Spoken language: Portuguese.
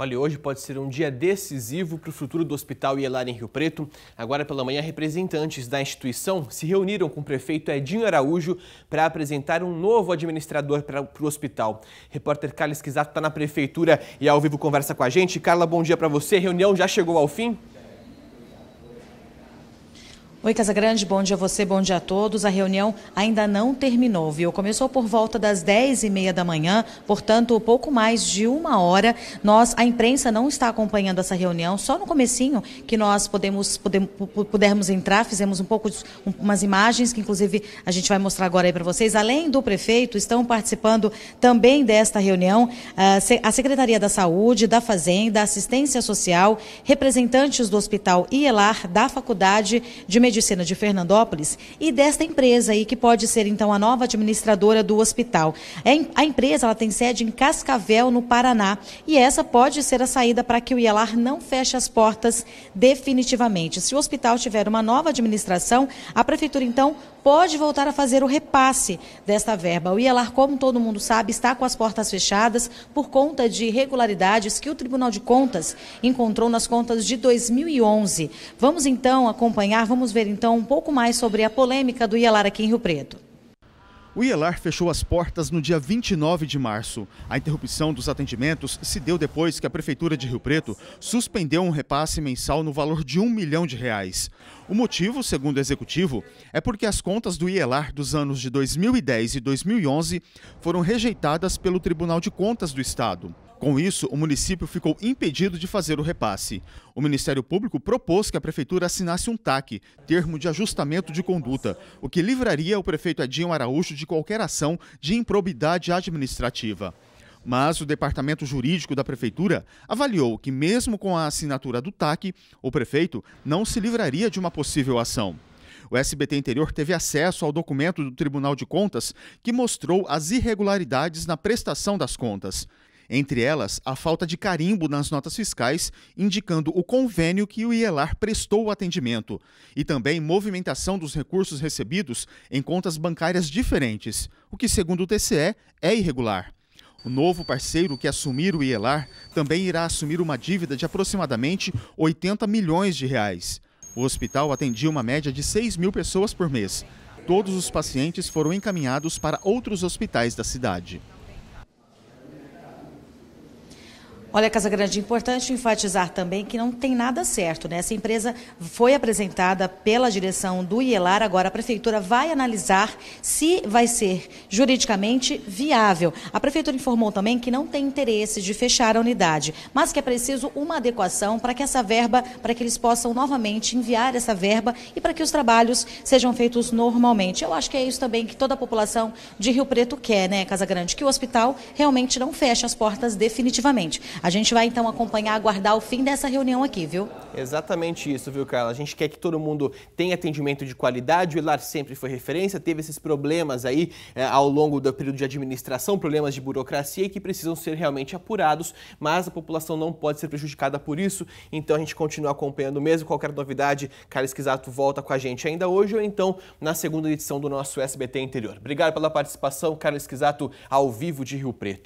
Olha, hoje pode ser um dia decisivo para o futuro do Hospital Ielar em Rio Preto. Agora pela manhã, representantes da instituição se reuniram com o prefeito Edinho Araújo para apresentar um novo administrador para o hospital. Repórter Carla Esquisato está na prefeitura e ao vivo conversa com a gente. Carla, bom dia para você. A reunião já chegou ao fim? Já. Oi, Casagrande, bom dia a você, bom dia a todos. A reunião ainda não terminou, viu? Começou por volta das 10 e meia da manhã, portanto, pouco mais de uma hora. Nós, a imprensa não está acompanhando essa reunião, só no comecinho que nós podemos, podemos pudermos entrar, fizemos um pouco, umas imagens que inclusive a gente vai mostrar agora aí para vocês. Além do prefeito, estão participando também desta reunião ah, a Secretaria da Saúde, da Fazenda, Assistência Social, representantes do Hospital Ielar, da Faculdade de Medicina, Medicina de Fernandópolis e desta empresa aí que pode ser então a nova administradora do hospital. É a empresa ela tem sede em Cascavel, no Paraná, e essa pode ser a saída para que o IELAR não feche as portas definitivamente. Se o hospital tiver uma nova administração, a prefeitura então pode voltar a fazer o repasse desta verba. O IELAR, como todo mundo sabe, está com as portas fechadas por conta de irregularidades que o Tribunal de Contas encontrou nas contas de 2011. Vamos então acompanhar, vamos ver então um pouco mais sobre a polêmica do IELAR aqui em Rio Preto. O IELAR fechou as portas no dia 29 de março. A interrupção dos atendimentos se deu depois que a Prefeitura de Rio Preto suspendeu um repasse mensal no valor de um milhão de reais. O motivo, segundo o executivo, é porque as contas do IELAR dos anos de 2010 e 2011 foram rejeitadas pelo Tribunal de Contas do Estado. Com isso, o município ficou impedido de fazer o repasse. O Ministério Público propôs que a prefeitura assinasse um TAC, termo de ajustamento de conduta, o que livraria o prefeito Edinho Araújo de qualquer ação de improbidade administrativa. Mas o departamento jurídico da prefeitura avaliou que, mesmo com a assinatura do TAC, o prefeito não se livraria de uma possível ação. O SBT Interior teve acesso ao documento do Tribunal de Contas que mostrou as irregularidades na prestação das contas. Entre elas, a falta de carimbo nas notas fiscais, indicando o convênio que o IELAR prestou o atendimento, e também movimentação dos recursos recebidos em contas bancárias diferentes, o que, segundo o TCE, é irregular. O novo parceiro que assumir o IELAR também irá assumir uma dívida de aproximadamente 80 milhões de reais. O hospital atendia uma média de 6 mil pessoas por mês. Todos os pacientes foram encaminhados para outros hospitais da cidade. Olha, Casa Grande, importante enfatizar também que não tem nada certo, né? Essa empresa foi apresentada pela direção do IELAR, agora a prefeitura vai analisar se vai ser juridicamente viável. A prefeitura informou também que não tem interesse de fechar a unidade, mas que é preciso uma adequação para que essa verba, para que eles possam novamente enviar essa verba e para que os trabalhos sejam feitos normalmente. Eu acho que é isso também que toda a população de Rio Preto quer, né, Casa Grande, que o hospital realmente não feche as portas definitivamente. A a gente vai então acompanhar, aguardar o fim dessa reunião aqui, viu? Exatamente isso, viu, Carla? A gente quer que todo mundo tenha atendimento de qualidade. O ELAR sempre foi referência, teve esses problemas aí eh, ao longo do período de administração, problemas de burocracia que precisam ser realmente apurados, mas a população não pode ser prejudicada por isso. Então a gente continua acompanhando mesmo. Qualquer novidade, Carlos Esquisato volta com a gente ainda hoje ou então na segunda edição do nosso SBT Interior. Obrigado pela participação, Carlos Esquisato, ao vivo de Rio Preto.